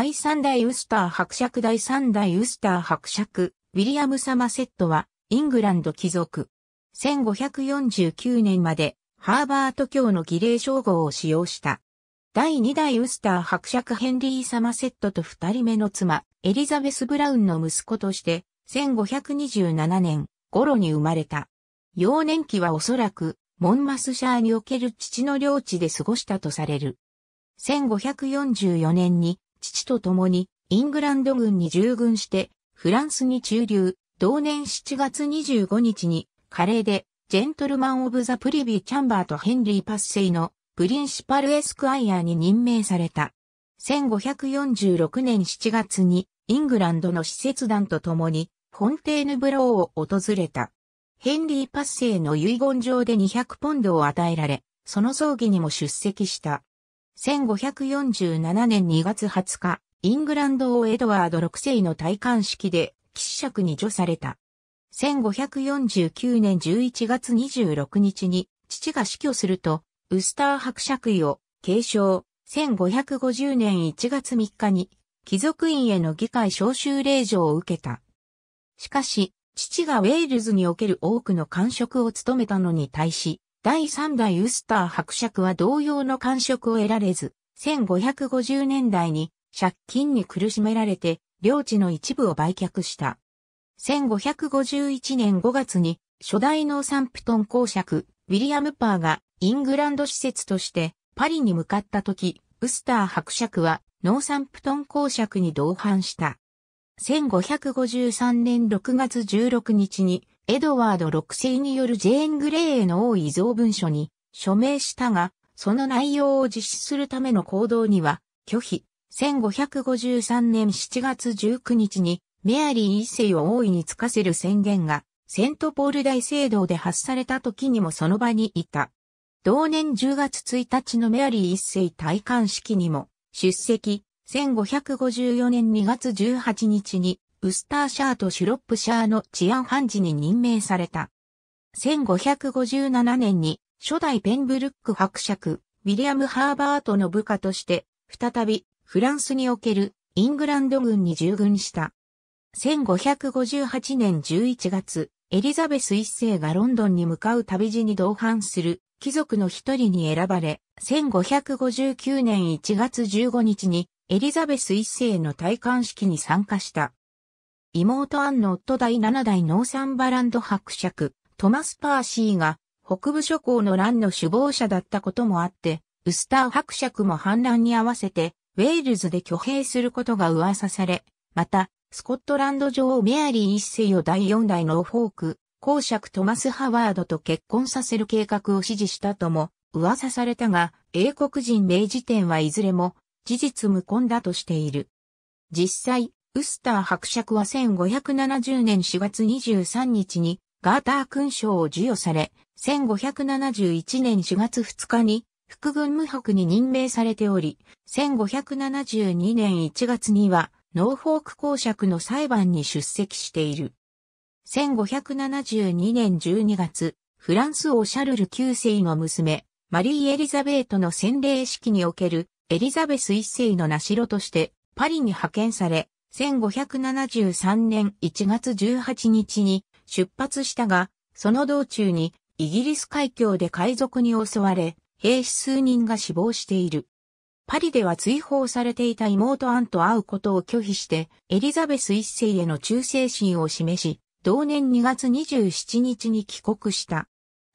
第三代ウスター伯爵第三代ウスター伯爵、ウィリアム・サマセットは、イングランド貴族。1549年まで、ハーバート教の儀礼称号を使用した。第2代ウスター伯爵ヘンリー・サマセットと二人目の妻、エリザベス・ブラウンの息子として、1527年頃に生まれた。幼年期はおそらく、モンマスシャーにおける父の領地で過ごしたとされる。1544年に父と共にイングランド軍に従軍してフランスに駐留、同年7月25日にカレーでジェントルマン・オブ・ザ・プリビー・チャンバーとヘンリー・パッセイのプリンシパル・エスクアイアに任命された。1546年7月にイングランドの施設団と共にフォンテーヌブローを訪れた。ヘンリー・パッセイの遺言状で200ポンドを与えられ、その葬儀にも出席した。1547年2月20日、イングランド王エドワード6世の戴冠式で、騎士爵に除された。1549年11月26日に、父が死去すると、ウスター伯爵位を継承、1550年1月3日に、貴族院への議会招集令状を受けた。しかし、父がウェールズにおける多くの官職を務めたのに対し、第3代ウスター伯爵は同様の感触を得られず、1550年代に借金に苦しめられて、領地の一部を売却した。1551年5月に初代のサンプトン公爵、ウィリアム・パーがイングランド施設としてパリに向かった時、ウスター伯爵はノーサンプトン公爵に同伴した。1553年6月16日にエドワード6世によるジェーン・グレーへの王遺贈文書に署名したが、その内容を実施するための行動には拒否。1553年7月19日にメアリー一世を大いにつかせる宣言がセントポール大聖堂で発された時にもその場にいた。同年10月1日のメアリー一世戴冠式にも出席1554年2月18日にウスターシャーとシュロップシャーの治安判事に任命された。1557年に初代ペンブルック伯爵、ウィリアム・ハーバートの部下として、再びフランスにおけるイングランド軍に従軍した。1558年11月、エリザベス一世がロンドンに向かう旅路に同伴する貴族の一人に選ばれ、1559年1月15日にエリザベス一世の戴冠式に参加した。妹アンの夫第7代ノーサンバランド伯爵、トマス・パーシーが北部諸侯の乱の首謀者だったこともあって、ウスター伯爵も反乱に合わせて、ウェールズで挙兵することが噂され、また、スコットランド女王メアリー一世を第4代ノーフォーク、公爵トマス・ハワードと結婚させる計画を指示したとも噂されたが、英国人明治典はいずれも事実無根だとしている。実際、ウスター伯爵は1570年4月23日にガーター勲章を授与され、1571年4月2日に副軍務伯に任命されており、1572年1月にはノーフォーク公爵の裁判に出席している。1572年12月、フランス王シャルル9世の娘、マリー・エリザベートの洗礼式におけるエリザベス1世の名城としてパリに派遣され、1573年1月18日に出発したが、その道中にイギリス海峡で海賊に襲われ、兵士数人が死亡している。パリでは追放されていた妹アンと会うことを拒否して、エリザベス一世への忠誠心を示し、同年2月27日に帰国した。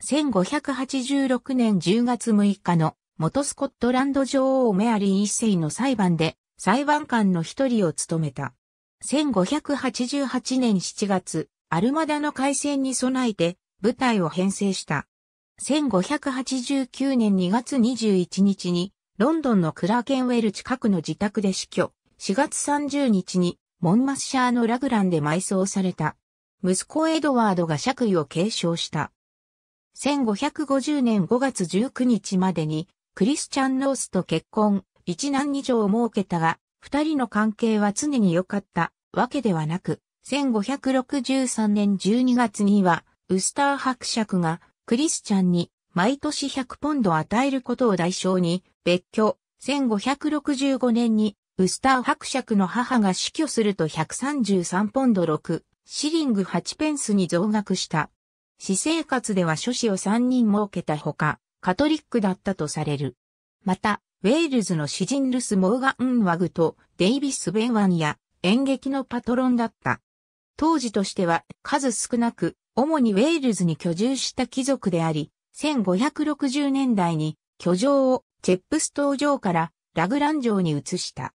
1586年10月6日の元スコットランド女王メアリー一世の裁判で裁判官の一人を務めた。1588年7月、アルマダの海戦に備えて部隊を編成した。1589年2月21日に、ロンドンのクラーケンウェル近くの自宅で死去。4月30日に、モンマスシャーのラグランで埋葬された。息子エドワードが爵位を継承した。1550年5月19日までに、クリスチャン・ノースと結婚、一男二女を設けたが、二人の関係は常に良かったわけではなく、1563年12月には、ウスター伯爵がクリスチャンに毎年100ポンド与えることを代償に、別居、1565年にウスター伯爵の母が死去すると133ポンド6、シリング8ペンスに増額した。私生活では諸子を3人設けたほか、カトリックだったとされる。また、ウェールズの詩人ルス・モーガン・ワグとデイビス・ベンワンや演劇のパトロンだった。当時としては数少なく、主にウェールズに居住した貴族であり、1560年代に居城をチェップス島城からラグラン城に移した。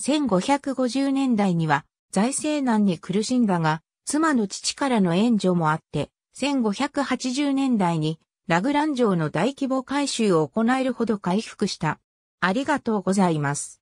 1550年代には財政難に苦しんだが、妻の父からの援助もあって、1580年代にラグラン城の大規模改修を行えるほど回復した。ありがとうございます。